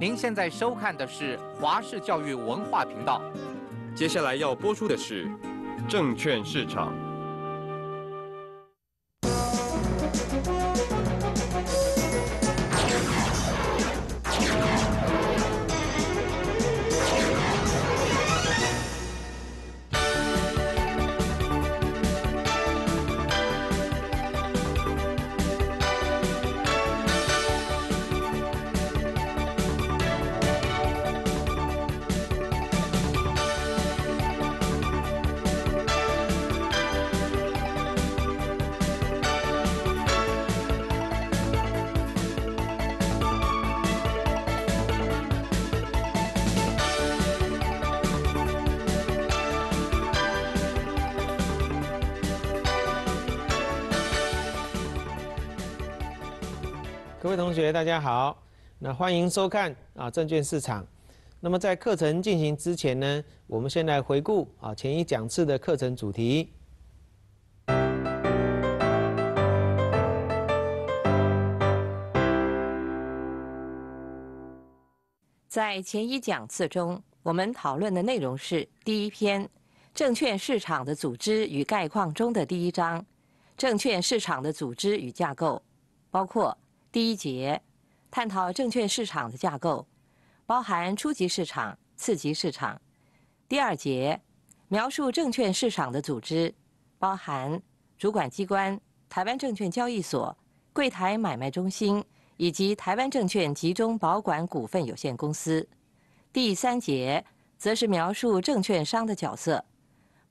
您现在收看的是华视教育文化频道，接下来要播出的是证券市场。各位同学，大家好。那欢迎收看啊，证券市场。那么在课程进行之前呢，我们先来回顾啊前一讲次的课程主题。在前一讲次中，我们讨论的内容是第一篇《证券市场的组织与概况》中的第一章《证券市场的组织与架构》，包括。第一节，探讨证券市场的架构，包含初级市场、次级市场。第二节，描述证券市场的组织，包含主管机关、台湾证券交易所、柜台买卖中心以及台湾证券集中保管股份有限公司。第三节，则是描述证券商的角色，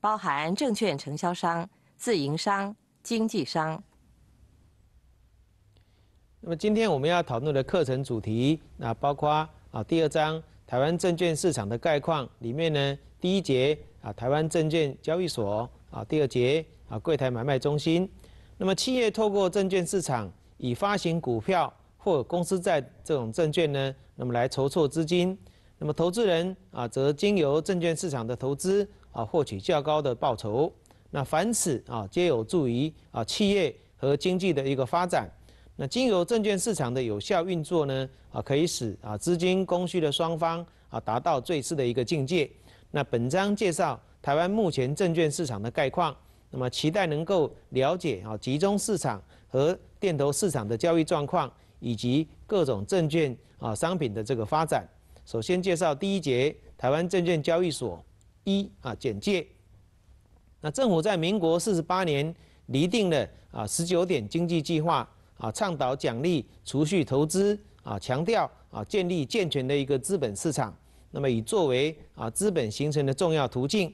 包含证券承销商、自营商、经纪商。那么今天我们要讨论的课程主题，那包括啊第二章台湾证券市场的概况里面呢，第一节啊台湾证券交易所啊第二节啊柜台买卖中心。那么企业透过证券市场以发行股票或公司债这种证券呢，那么来筹措资金。那么投资人啊则经由证券市场的投资啊获取较高的报酬。那凡此啊皆有助于啊企业和经济的一个发展。那金融证券市场的有效运作呢？啊，可以使啊资金供需的双方啊达到最适的一个境界。那本章介绍台湾目前证券市场的概况，那么期待能够了解啊集中市场和电投市场的交易状况，以及各种证券啊商品的这个发展。首先介绍第一节台湾证券交易所一啊简介。那政府在民国四十八年厘定了啊十九点经济计划。啊，倡导奖励储蓄投资啊，强调啊，建立健全的一个资本市场，那么以作为啊资本形成的重要途径。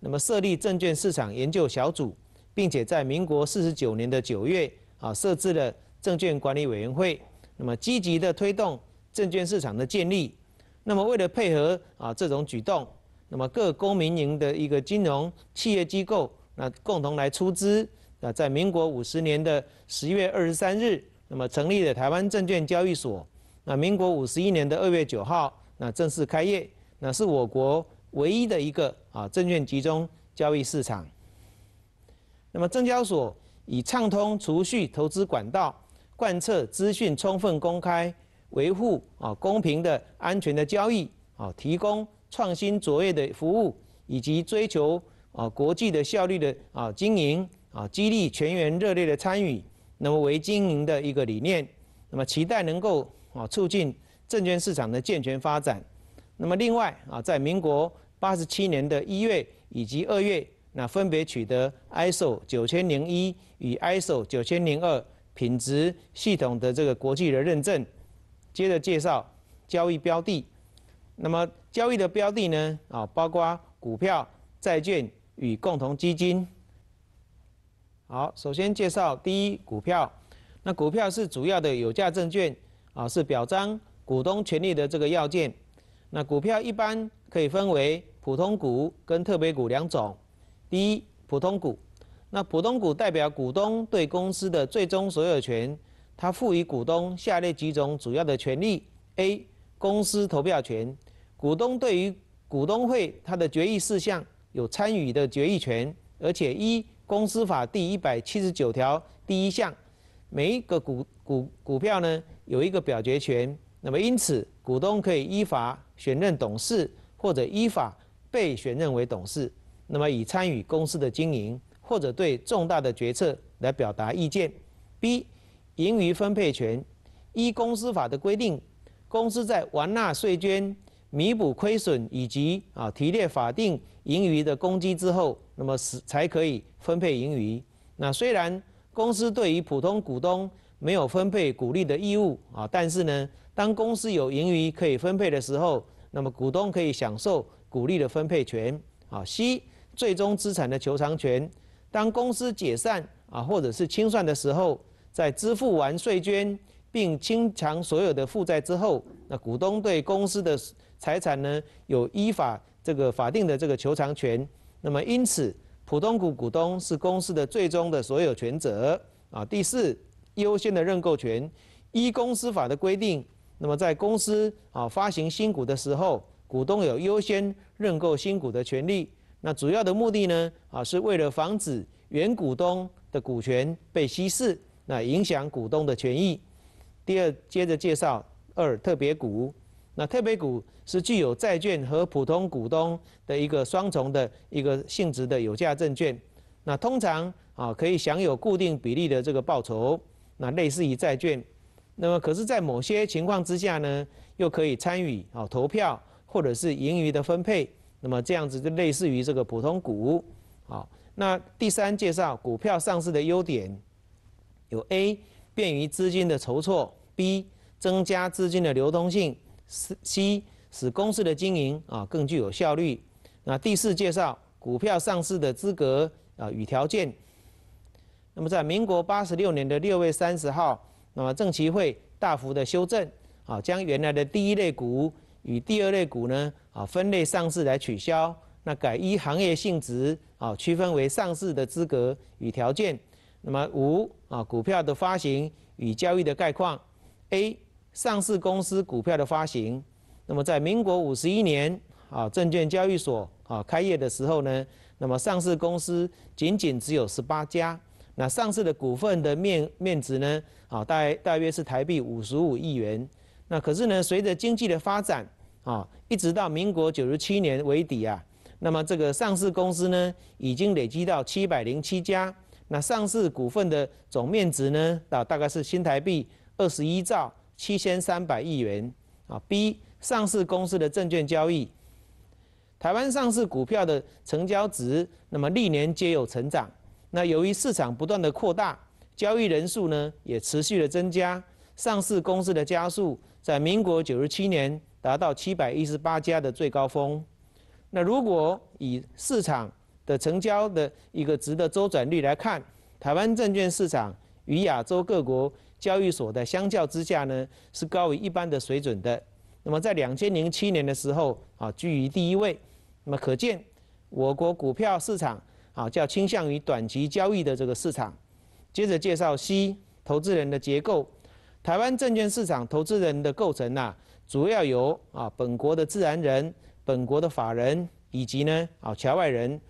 那么设立证券市场研究小组，并且在民国四十九年的九月啊，设置了证券管理委员会。那么积极的推动证券市场的建立。那么为了配合啊这种举动，那么各公民营的一个金融企业机构，那共同来出资。那在民国五十年的十月二十三日，那么成立了台湾证券交易所。那民国五十一年的二月九号，那正式开业。那是我国唯一的一个啊证券集中交易市场。那么证交所以畅通储蓄投资管道，贯彻资讯充分公开，维护啊公平的安全的交易，啊提供创新卓越的服务，以及追求啊国际的效率的啊经营。啊，激励全员热烈的参与，那么为经营的一个理念，那么期待能够啊促进证券市场的健全发展。那么另外啊，在民国八十七年的一月以及二月，那分别取得 ISO 九千零一与 ISO 九千零二品质系统的这个国际的认证。接着介绍交易标的，那么交易的标的呢啊，包括股票、债券与共同基金。好，首先介绍第一股票。那股票是主要的有价证券，啊，是表彰股东权利的这个要件。那股票一般可以分为普通股跟特别股两种。第一，普通股。那普通股代表股东对公司的最终所有权，它赋予股东下列几种主要的权利：A，公司投票权。股东对于股东会它的决议事项有参与的决议权，而且一。公司法第一百七十九条第一项，每一个股股股票呢有一个表决权，那么因此股东可以依法选任董事，或者依法被选任为董事，那么以参与公司的经营或者对重大的决策来表达意见。B，盈余分配权，依公司法的规定，公司在完纳税捐。弥补亏损以及啊提列法定盈余的公积之后，那么是才可以分配盈余。那虽然公司对于普通股东没有分配股利的义务啊，但是呢，当公司有盈余可以分配的时候，那么股东可以享受股利的分配权啊。C 最终资产的求偿权，当公司解散啊或者是清算的时候，在支付完税捐并清偿所有的负债之后，那股东对公司的。财产呢有依法这个法定的这个求偿权，那么因此普通股股东是公司的最终的所有权者啊。第四，优先的认购权，依公司法的规定，那么在公司啊发行新股的时候，股东有优先认购新股的权利。那主要的目的呢啊是为了防止原股东的股权被稀释，那影响股东的权益。第二，接着介绍二特别股。那特别股是具有债券和普通股东的一个双重的一个性质的有价证券。那通常啊可以享有固定比例的这个报酬，那类似于债券。那么可是，在某些情况之下呢，又可以参与啊投票或者是盈余的分配。那么这样子就类似于这个普通股。好，那第三介绍股票上市的优点，有 A 便于资金的筹措，B 增加资金的流通性。C 使公司的经营啊更具有效率。那第四介绍股票上市的资格啊与条件。那么在民国八十六年的六月三十号，那么证期会大幅的修正，啊将原来的第一类股与第二类股呢啊分类上市来取消，那改依行业性质啊区分为上市的资格与条件。那么五啊股票的发行与交易的概况 A。上市公司股票的发行，那么在民国五十一年啊，证券交易所啊开业的时候呢，那么上市公司仅仅只有十八家，那上市的股份的面面值呢，啊，大大约是台币五十五亿元。那可是呢，随着经济的发展啊，一直到民国九十七年为底啊，那么这个上市公司呢，已经累积到七百零七家，那上市股份的总面值呢，啊，大概是新台币二十一兆。七千三百亿元啊！B. 上市公司的证券交易，台湾上市股票的成交值，那么历年皆有成长。那由于市场不断的扩大，交易人数呢也持续的增加，上市公司的家数在民国九十七年达到七百一十八家的最高峰。那如果以市场的成交的一个值的周转率来看，台湾证券市场与亚洲各国。交易所的相较之下呢，是高于一般的水准的。那么在两千零七年的时候啊，居于第一位。那么可见，我国股票市场啊，较倾向于短期交易的这个市场。接着介绍 C 投资人的结构。台湾证券市场投资人的构成呐，主要由啊本国的自然人、本国的法人以及呢啊侨外人。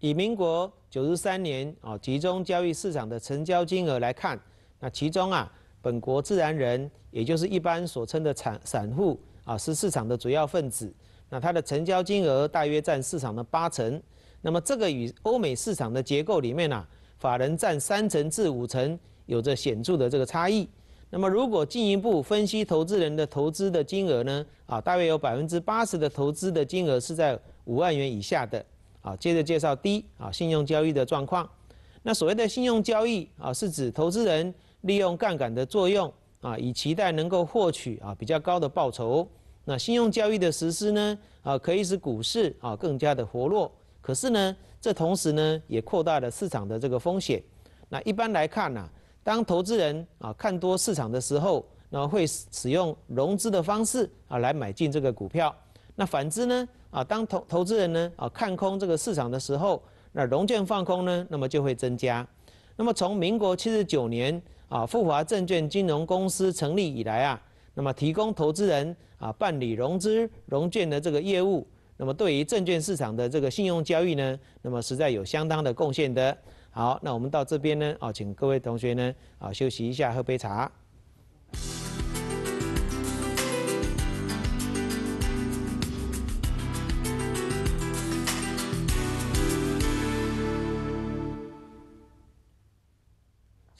以民国九十三年啊集中交易市场的成交金额来看。那其中啊，本国自然人，也就是一般所称的产散户啊，是市场的主要分子。那它的成交金额大约占市场的八成。那么这个与欧美市场的结构里面呢，法人占三成至五成，有着显著的这个差异。那么如果进一步分析投资人的投资的金额呢，啊，大约有百分之八十的投资的金额是在五万元以下的。啊，接着介绍 D 啊，信用交易的状况。那所谓的信用交易啊，是指投资人。利用杠杆的作用啊，以期待能够获取啊比较高的报酬。那信用交易的实施呢，啊可以使股市啊更加的活络。可是呢，这同时呢也扩大了市场的这个风险。那一般来看呢，当投资人啊看多市场的时候，那会使用融资的方式啊来买进这个股票。那反之呢，啊当投投资人呢啊看空这个市场的时候，那融券放空呢，那么就会增加。那么从民国七十九年。啊，富华证券金融公司成立以来啊，那么提供投资人啊办理融资融券的这个业务，那么对于证券市场的这个信用交易呢，那么实在有相当的贡献的。好，那我们到这边呢，啊，请各位同学呢啊休息一下，喝杯茶。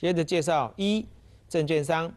接着介绍一，证券商。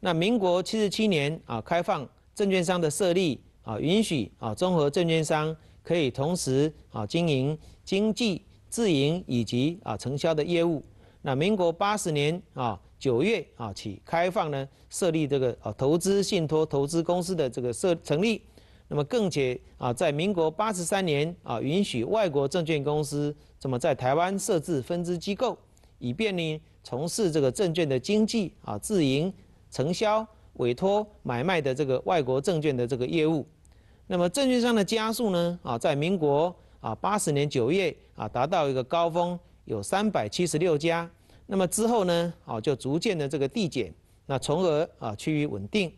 那民国七十七年啊，开放证券商的设立啊，允许啊综合证券商可以同时啊经营经纪自营以及啊承销的业务。那民国八十年啊九月啊起开放呢，设立这个啊投资信托投资公司的这个设成立。那么更且啊在民国八十三年啊，允许外国证券公司怎么在台湾设置分支机构，以便呢？从事这个证券的经纪啊、自营、承销、委托买卖的这个外国证券的这个业务。那么证券商的加速呢啊，在民国啊八十年九月啊达到一个高峰，有三百七十六家。那么之后呢啊就逐渐的这个递减，那从而啊趋于稳定。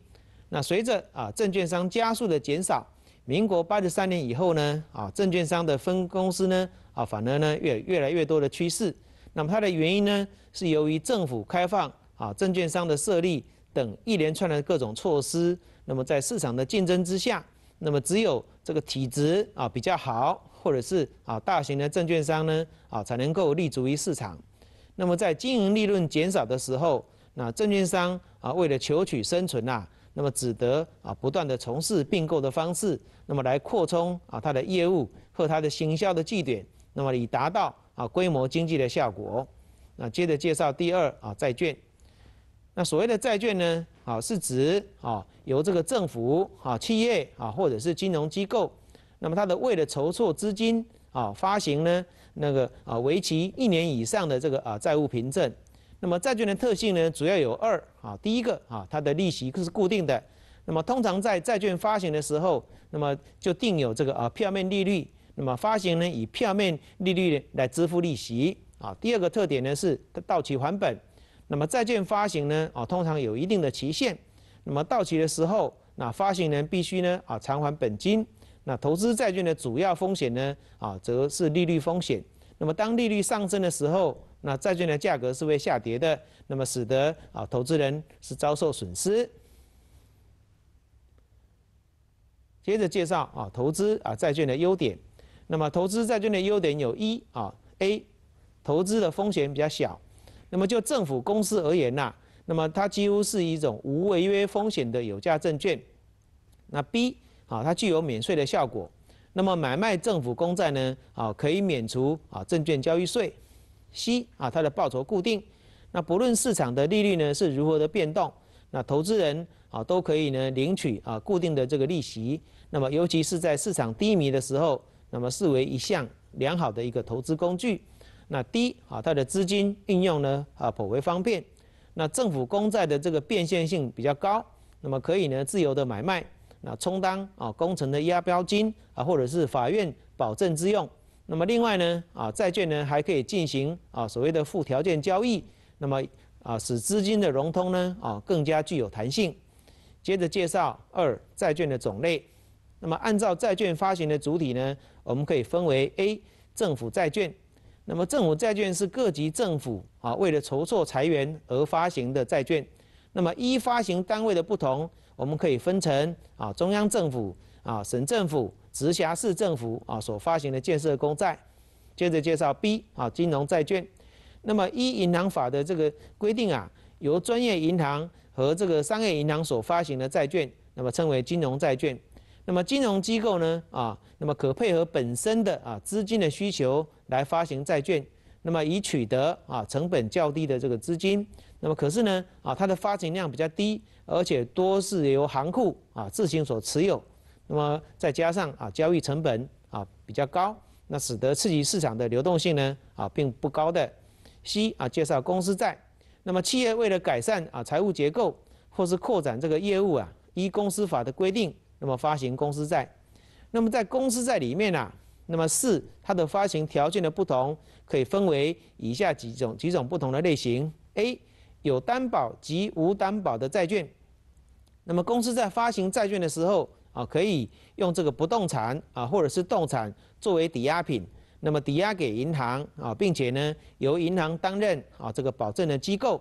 那随着啊证券商加速的减少，民国八十三年以后呢啊证券商的分公司呢啊反而呢越越来越多的趋势。那么它的原因呢，是由于政府开放啊，证券商的设立等一连串的各种措施。那么在市场的竞争之下，那么只有这个体质啊比较好，或者是啊大型的证券商呢啊才能够立足于市场。那么在经营利润减少的时候，那证券商啊为了求取生存呐，那么只得啊不断的从事并购的方式，那么来扩充啊它的业务和它的行销的据点，那么以达到。啊，规模经济的效果。那接着介绍第二啊，债券。那所谓的债券呢，啊是指啊由这个政府啊、企业啊或者是金融机构，那么它的为了筹措资金啊，发行呢那个啊为期一年以上的这个啊债务凭证。那么债券的特性呢，主要有二啊，第一个啊它的利息是固定的。那么通常在债券发行的时候，那么就定有这个啊票面利率。那么发行呢，以票面利率来支付利息啊。第二个特点呢是到期还本。那么债券发行呢啊，通常有一定的期限。那么到期的时候，那发行人必须呢啊偿还本金。那投资债券的主要风险呢啊，则是利率风险。那么当利率上升的时候，那债券的价格是会下跌的，那么使得啊投资人是遭受损失。接着介绍啊投资啊债券的优点。那么投资债券的优点有一啊 A，投资的风险比较小。那么就政府公司而言呐，那么它几乎是一种无违约风险的有价证券。那 B 啊，它具有免税的效果。那么买卖政府公债呢，啊，可以免除啊证券交易税。C 啊，它的报酬固定。那不论市场的利率呢是如何的变动，那投资人啊都可以呢领取啊固定的这个利息。那么尤其是在市场低迷的时候。那么视为一项良好的一个投资工具。那第一啊，它的资金运用呢啊颇为方便。那政府公债的这个变现性比较高，那么可以呢自由的买卖。那充当啊工程的押标金啊，或者是法院保证之用。那么另外呢啊债券呢还可以进行啊所谓的附条件交易。那么啊使资金的融通呢啊更加具有弹性。接着介绍二债券的种类。那么，按照债券发行的主体呢，我们可以分为 A 政府债券。那么，政府债券是各级政府啊为了筹措财源而发行的债券。那么，一发行单位的不同，我们可以分成啊中央政府、啊省政府、直辖市政府啊所发行的建设公债。接着介绍 B 啊金融债券。那么，一银行法的这个规定啊，由专业银行和这个商业银行所发行的债券，那么称为金融债券。那么金融机构呢？啊，那么可配合本身的啊资金的需求来发行债券，那么以取得啊成本较低的这个资金。那么可是呢，啊，它的发行量比较低，而且多是由行库啊自行所持有。那么再加上啊交易成本啊比较高，那使得刺激市场的流动性呢啊并不高的。C 啊介绍公司债，那么企业为了改善啊财务结构或是扩展这个业务啊，依公司法的规定。那么发行公司债，那么在公司债里面啊，那么四它的发行条件的不同，可以分为以下几种几种不同的类型：A 有担保及无担保的债券。那么公司在发行债券的时候啊，可以用这个不动产啊或者是动产作为抵押品，那么抵押给银行啊，并且呢由银行担任啊这个保证的机构。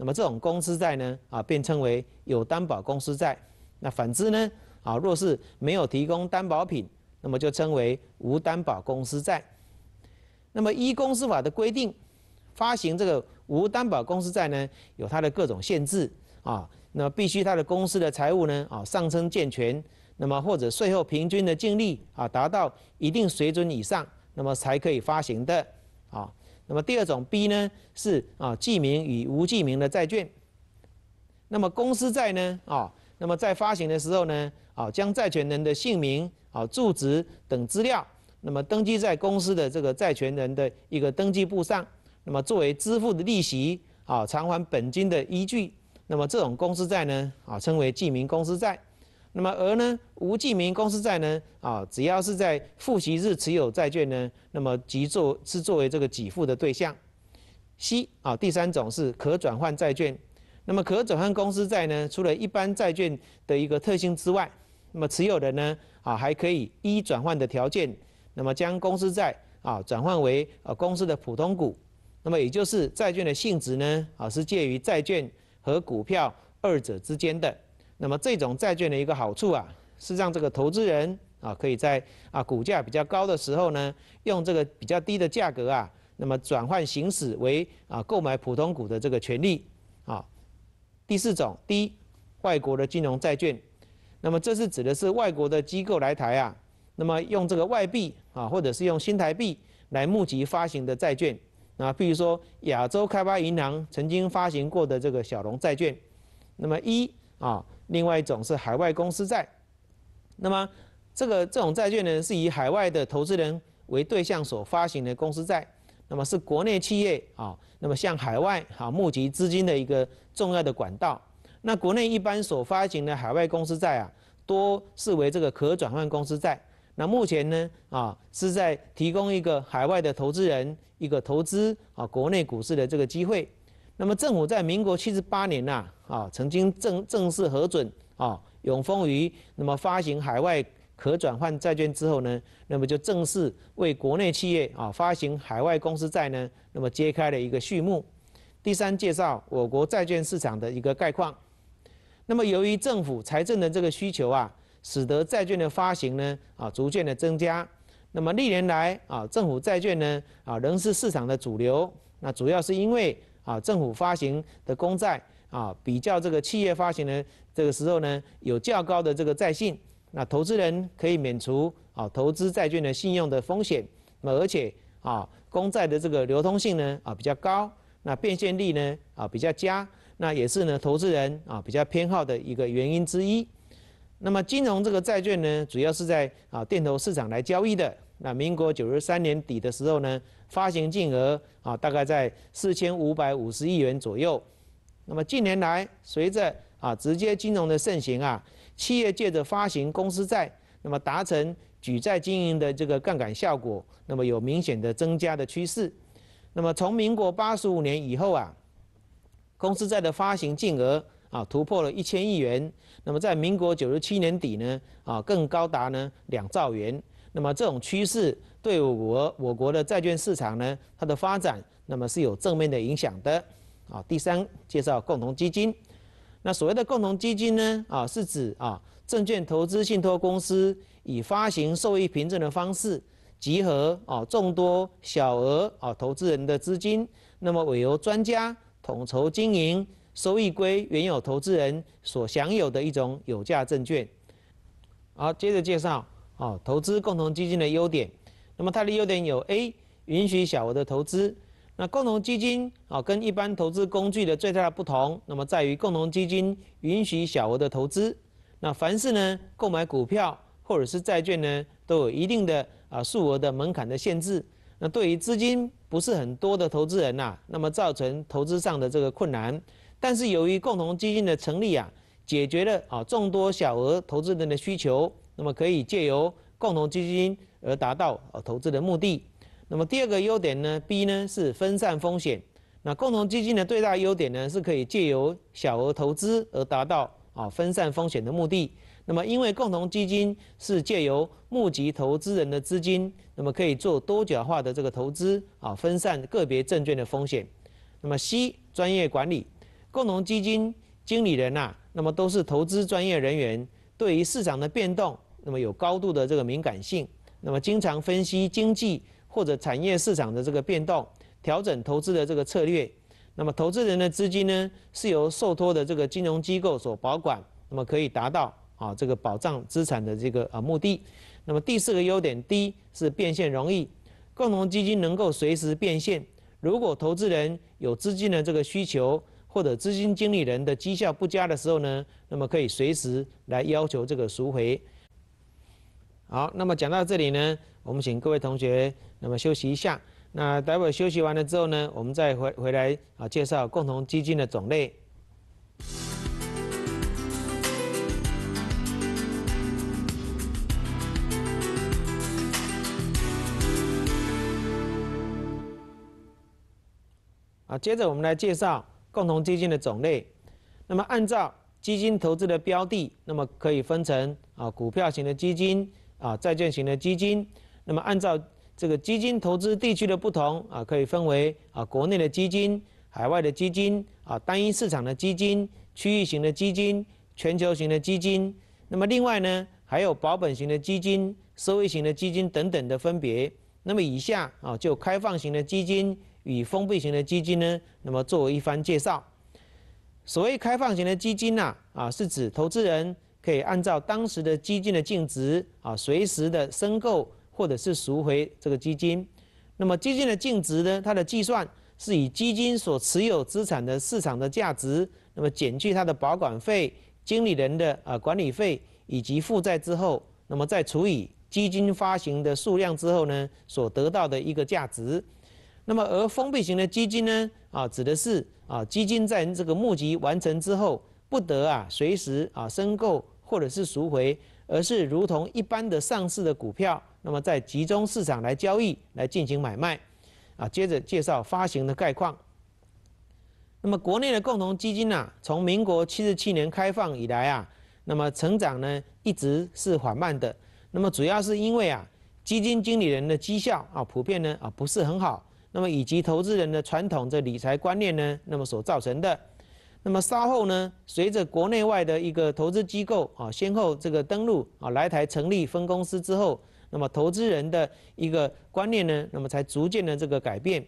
那么这种公司债呢啊，便称为有担保公司债。那反之呢？啊，若是没有提供担保品，那么就称为无担保公司债。那么依公司法的规定，发行这个无担保公司债呢，有它的各种限制啊。那么必须它的公司的财务呢，啊，上升健全，那么或者税后平均的净利啊，达到一定水准以上，那么才可以发行的啊。那么第二种 B 呢，是啊，记名与无记名的债券。那么公司债呢，啊，那么在发行的时候呢？啊，将债权人的姓名、啊住址等资料，那么登记在公司的这个债权人的一个登记簿上，那么作为支付的利息、啊偿还本金的依据。那么这种公司债呢，啊称为记名公司债。那么而呢，无记名公司债呢，啊只要是在复息日持有债券呢，那么即作是作为这个给付的对象。C 啊，第三种是可转换债券。那么可转换公司债呢，除了一般债券的一个特性之外，那么持有人呢啊还可以依转换的条件，那么将公司债啊转换为呃公司的普通股，那么也就是债券的性质呢啊是介于债券和股票二者之间的。那么这种债券的一个好处啊，是让这个投资人啊可以在啊股价比较高的时候呢，用这个比较低的价格啊，那么转换行使为啊购买普通股的这个权利啊。第四种，第一外国的金融债券。那么这是指的是外国的机构来台啊，那么用这个外币啊，或者是用新台币来募集发行的债券啊，比如说亚洲开发银行曾经发行过的这个小龙债券，那么一啊，另外一种是海外公司债，那么这个这种债券呢是以海外的投资人为对象所发行的公司债，那么是国内企业啊，那么向海外啊募集资金的一个重要的管道。那国内一般所发行的海外公司债啊，多视为这个可转换公司债。那目前呢啊，是在提供一个海外的投资人一个投资啊国内股市的这个机会。那么政府在民国七十八年呐啊，曾经正正式核准啊永丰余那么发行海外可转换债券之后呢，那么就正式为国内企业啊发行海外公司债呢，那么揭开了一个序幕。第三，介绍我国债券市场的一个概况。那么，由于政府财政的这个需求啊，使得债券的发行呢啊逐渐的增加。那么，历年来啊，政府债券呢啊仍是市场的主流。那主要是因为啊，政府发行的公债啊，比较这个企业发行的这个时候呢，有较高的这个债信。那投资人可以免除啊投资债券的信用的风险。那么，而且啊，公债的这个流通性呢啊比较高，那变现率呢啊比较佳。那也是呢，投资人啊比较偏好的一个原因之一。那么金融这个债券呢，主要是在啊电投市场来交易的。那民国九十三年底的时候呢，发行金额啊大概在四千五百五十亿元左右。那么近年来，随着啊直接金融的盛行啊，企业借着发行公司债，那么达成举债经营的这个杠杆效果，那么有明显的增加的趋势。那么从民国八十五年以后啊。公司债的发行净额啊，突破了一千亿元。那么在民国九十七年底呢，啊，更高达呢两兆元。那么这种趋势对我国我国的债券市场呢，它的发展那么是有正面的影响的。啊，第三介绍共同基金。那所谓的共同基金呢，啊，是指啊，证券投资信托公司以发行受益凭证的方式，集合啊众多小额啊投资人的资金，那么委由专家。统筹经营，收益归原有投资人所享有的一种有价证券。好，接着介绍哦，投资共同基金的优点。那么它的优点有 A，允许小额的投资。那共同基金哦，跟一般投资工具的最大不同，那么在于共同基金允许小额的投资。那凡是呢，购买股票或者是债券呢，都有一定的啊数额的门槛的限制。那对于资金。不是很多的投资人呐，那么造成投资上的这个困难。但是由于共同基金的成立啊，解决了啊众多小额投资人的需求，那么可以借由共同基金而达到啊投资的目的。那么第二个优点呢，B 呢是分散风险。那共同基金的最大优点呢，是可以借由小额投资而达到啊分散风险的目的。那么，因为共同基金是借由募集投资人的资金，那么可以做多角化的这个投资啊，分散个别证券的风险。那么，C 专业管理，共同基金经理人呐，那么都是投资专业人员，对于市场的变动，那么有高度的这个敏感性。那么，经常分析经济或者产业市场的这个变动，调整投资的这个策略。那么，投资人的资金呢，是由受托的这个金融机构所保管，那么可以达到。啊，这个保障资产的这个呃目的，那么第四个优点，第一是变现容易，共同基金能够随时变现。如果投资人有资金的这个需求，或者资金经理人的绩效不佳的时候呢，那么可以随时来要求这个赎回。好，那么讲到这里呢，我们请各位同学那么休息一下。那待会儿休息完了之后呢，我们再回回来啊介绍共同基金的种类。接着我们来介绍共同基金的种类。那么按照基金投资的标的，那么可以分成啊股票型的基金啊债券型的基金。那么按照这个基金投资地区的不同啊，可以分为啊国内的基金、海外的基金啊单一市场的基金、区域型的基金、全球型的基金。那么另外呢，还有保本型的基金、收益型的基金等等的分别。那么以下啊，就开放型的基金。与封闭型的基金呢，那么作为一番介绍。所谓开放型的基金呢，啊是指投资人可以按照当时的基金的净值啊，随时的申购或者是赎回这个基金。那么基金的净值呢，它的计算是以基金所持有资产的市场的价值，那么减去它的保管费、经理人的啊管理费以及负债之后，那么再除以基金发行的数量之后呢，所得到的一个价值。那么，而封闭型的基金呢？啊，指的是啊，基金在这个募集完成之后，不得啊随时啊申购或者是赎回，而是如同一般的上市的股票，那么在集中市场来交易来进行买卖。啊，接着介绍发行的概况。那么，国内的共同基金呢，从民国七十七年开放以来啊，那么成长呢一直是缓慢的。那么，主要是因为啊，基金经理人的绩效啊，普遍呢啊不是很好。那么以及投资人的传统这理财观念呢？那么所造成的，那么稍后呢，随着国内外的一个投资机构啊先后这个登陆啊来台成立分公司之后，那么投资人的一个观念呢，那么才逐渐的这个改变。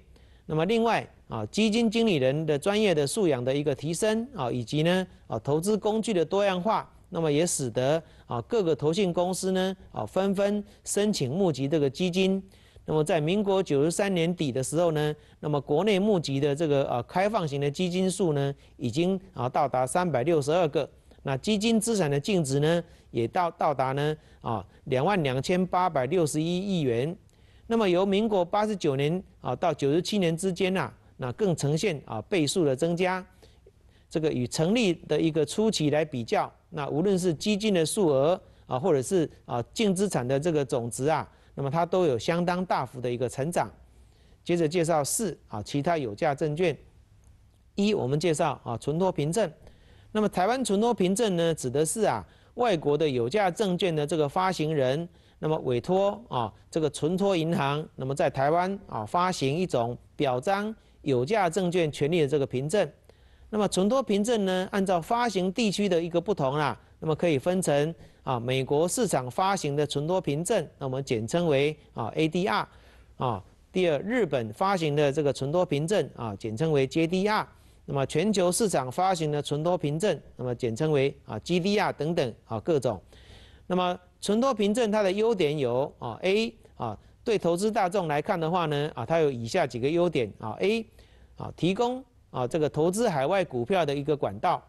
那么另外啊，基金经理人的专业的素养的一个提升啊，以及呢啊投资工具的多样化，那么也使得啊各个投信公司呢啊纷纷申请募集这个基金。那么在民国九十三年底的时候呢，那么国内募集的这个呃开放型的基金数呢，已经啊到达三百六十二个，那基金资产的净值呢，也到到达呢啊两万两千八百六十一亿元。那么由民国八十九年啊到九十七年之间呐，那更呈现啊倍数的增加，这个与成立的一个初期来比较，那无论是基金的数额啊，或者是啊净资产的这个总值啊。那么它都有相当大幅的一个成长。接着介绍四啊，其他有价证券。一，我们介绍啊，存托凭证。那么台湾存托凭证呢，指的是啊，外国的有价证券的这个发行人，那么委托啊，这个存托银行，那么在台湾啊，发行一种表彰有价证券权利的这个凭证。那么存托凭证呢，按照发行地区的一个不同啊。那么可以分成啊，美国市场发行的存托凭证，那我们简称为啊 ADR，啊，第二日本发行的这个存托凭证啊，简称为 JDR，那么全球市场发行的存托凭证，那么简称为啊 GDR 等等啊各种。那么存托凭证它的优点有啊 A 啊对投资大众来看的话呢啊，它有以下几个优点啊 A 啊提供啊这个投资海外股票的一个管道。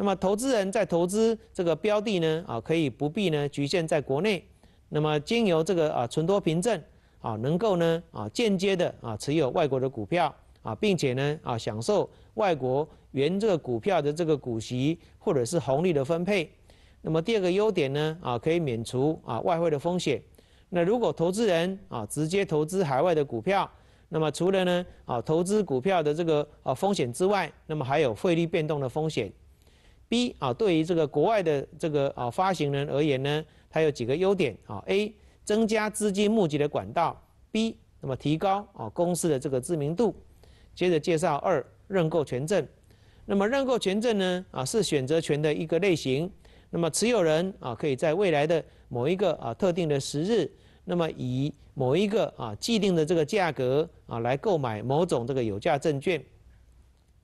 那么，投资人在投资这个标的呢，啊，可以不必呢局限在国内。那么，经由这个啊存托凭证，啊，能够呢啊间接的啊持有外国的股票啊，并且呢啊享受外国原这个股票的这个股息或者是红利的分配。那么，第二个优点呢啊可以免除啊外汇的风险。那如果投资人啊直接投资海外的股票，那么除了呢啊投资股票的这个啊风险之外，那么还有汇率变动的风险。B 啊，对于这个国外的这个啊发行人而言呢，它有几个优点啊。A 增加资金募集的管道，B 那么提高啊公司的这个知名度。接着介绍二认购权证，那么认购权证呢啊是选择权的一个类型。那么持有人啊可以在未来的某一个啊特定的时日，那么以某一个啊既定的这个价格啊来购买某种这个有价证券。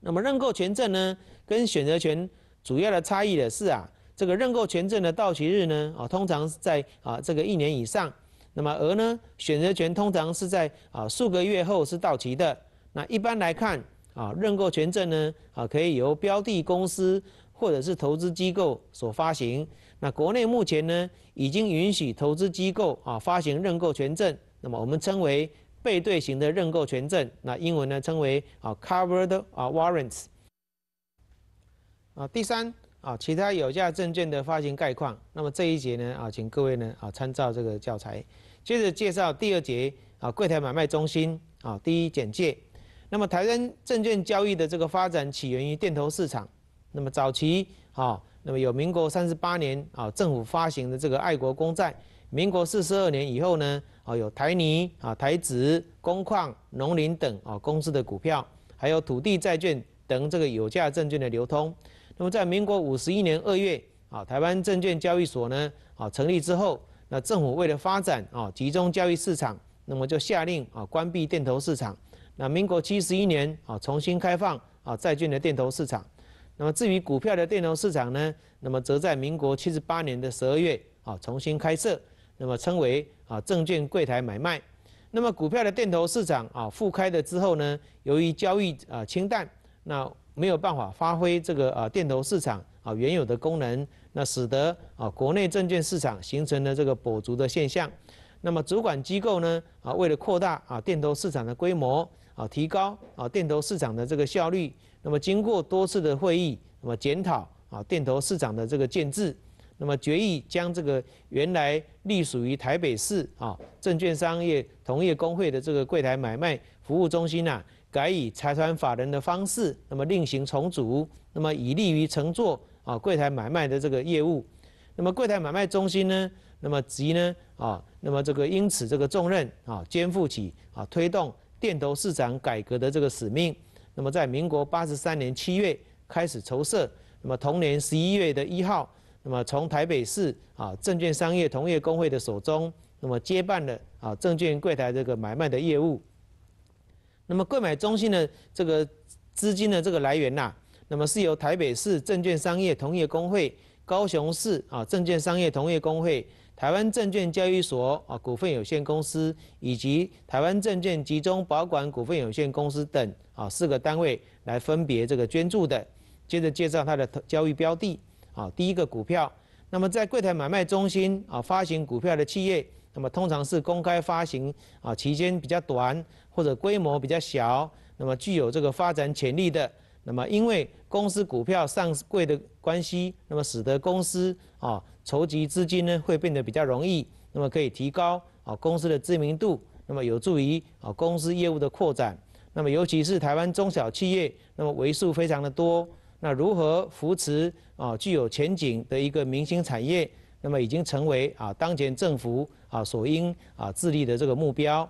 那么认购权证呢跟选择权。主要的差异的是啊，这个认购权证的到期日呢，啊，通常是在啊这个一年以上，那么而呢，选择权通常是在啊数个月后是到期的。那一般来看啊，认购权证呢啊，可以由标的公司或者是投资机构所发行。那国内目前呢，已经允许投资机构啊发行认购权证，那么我们称为背对型的认购权证，那英文呢称为啊 covered 啊 warrants。啊，第三啊，其他有价证券的发行概况。那么这一节呢啊，请各位呢啊参照这个教材。接着介绍第二节啊，柜台买卖中心啊，第一简介。那么台湾证券交易的这个发展起源于电投市场。那么早期啊，那么有民国三十八年啊，政府发行的这个爱国公债。民国四十二年以后呢，啊有台泥啊、台纸、工矿、农林等啊公司的股票，还有土地债券等这个有价证券的流通。那么在民国五十一年二月，啊，台湾证券交易所呢，啊成立之后，那政府为了发展，啊，集中交易市场，那么就下令啊关闭电投市场。那民国七十一年，啊重新开放啊债券的电投市场。那么至于股票的电投市场呢，那么则在民国七十八年的十二月，啊重新开设，那么称为啊证券柜台买卖。那么股票的电投市场啊复开的之后呢，由于交易啊清淡，那。没有办法发挥这个啊电投市场啊原有的功能，那使得啊国内证券市场形成了这个跛足的现象。那么主管机构呢啊为了扩大啊电投市场的规模啊提高啊电投市场的这个效率，那么经过多次的会议，那么检讨啊电投市场的这个建制，那么决议将这个原来隶属于台北市啊证券商业同业公会的这个柜台买卖服务中心呐。改以财团法人的方式，那么另行重组，那么以利于承做啊柜台买卖的这个业务，那么柜台买卖中心呢，那么即呢啊，那么这个因此这个重任啊肩负起啊推动电投市场改革的这个使命，那么在民国八十三年七月开始筹设，那么同年十一月的一号，那么从台北市啊证券商业同业公会的手中，那么接办了啊证券柜台这个买卖的业务。那么购买中心的这个资金的这个来源呐，那么是由台北市证券商业同业公会、高雄市啊证券商业同业公会、台湾证券交易所啊股份有限公司以及台湾证券集中保管股份有限公司等啊四个单位来分别这个捐助的。接着介绍它的交易标的啊，第一个股票。那么在柜台买卖中心啊发行股票的企业，那么通常是公开发行啊期间比较短。或者规模比较小，那么具有这个发展潜力的，那么因为公司股票上柜的关系，那么使得公司啊筹集资金呢会变得比较容易，那么可以提高啊公司的知名度，那么有助于啊公司业务的扩展，那么尤其是台湾中小企业，那么为数非常的多，那如何扶持啊具有前景的一个明星产业，那么已经成为啊当前政府啊所应啊致力的这个目标。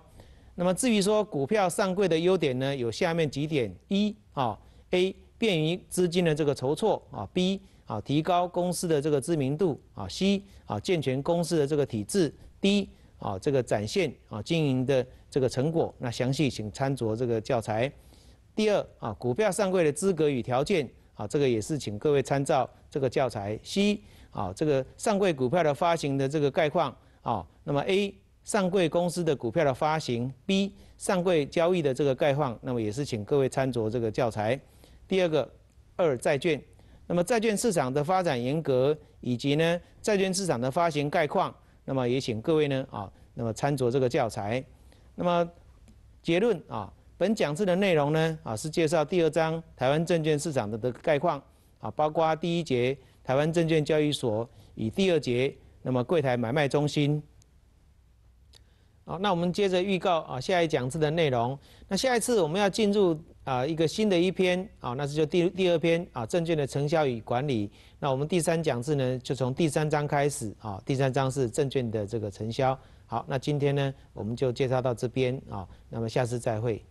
那么至于说股票上柜的优点呢，有下面几点：一啊，A 便于资金的这个筹措啊；B 啊，提高公司的这个知名度啊；C 啊，健全公司的这个体制；D 啊，这个展现啊经营的这个成果。那详细请参酌这个教材。第二啊，股票上柜的资格与条件啊，这个也是请各位参照这个教材。C 啊，这个上柜股票的发行的这个概况啊，那么 A。上柜公司的股票的发行，B 上柜交易的这个概况，那么也是请各位参酌这个教材。第二个，二债券，那么债券市场的发展严格，以及呢债券市场的发行概况，那么也请各位呢啊，那么参酌这个教材。那么结论啊，本讲次的内容呢啊是介绍第二章台湾证券市场的的概况啊，包括第一节台湾证券交易所，以第二节那么柜台买卖中心。好，那我们接着预告啊，下一讲次的内容。那下一次我们要进入啊，一个新的一篇啊，那是就第第二篇啊，证券的承销与管理。那我们第三讲次呢，就从第三章开始啊，第三章是证券的这个承销。好，那今天呢，我们就介绍到这边啊，那么下次再会。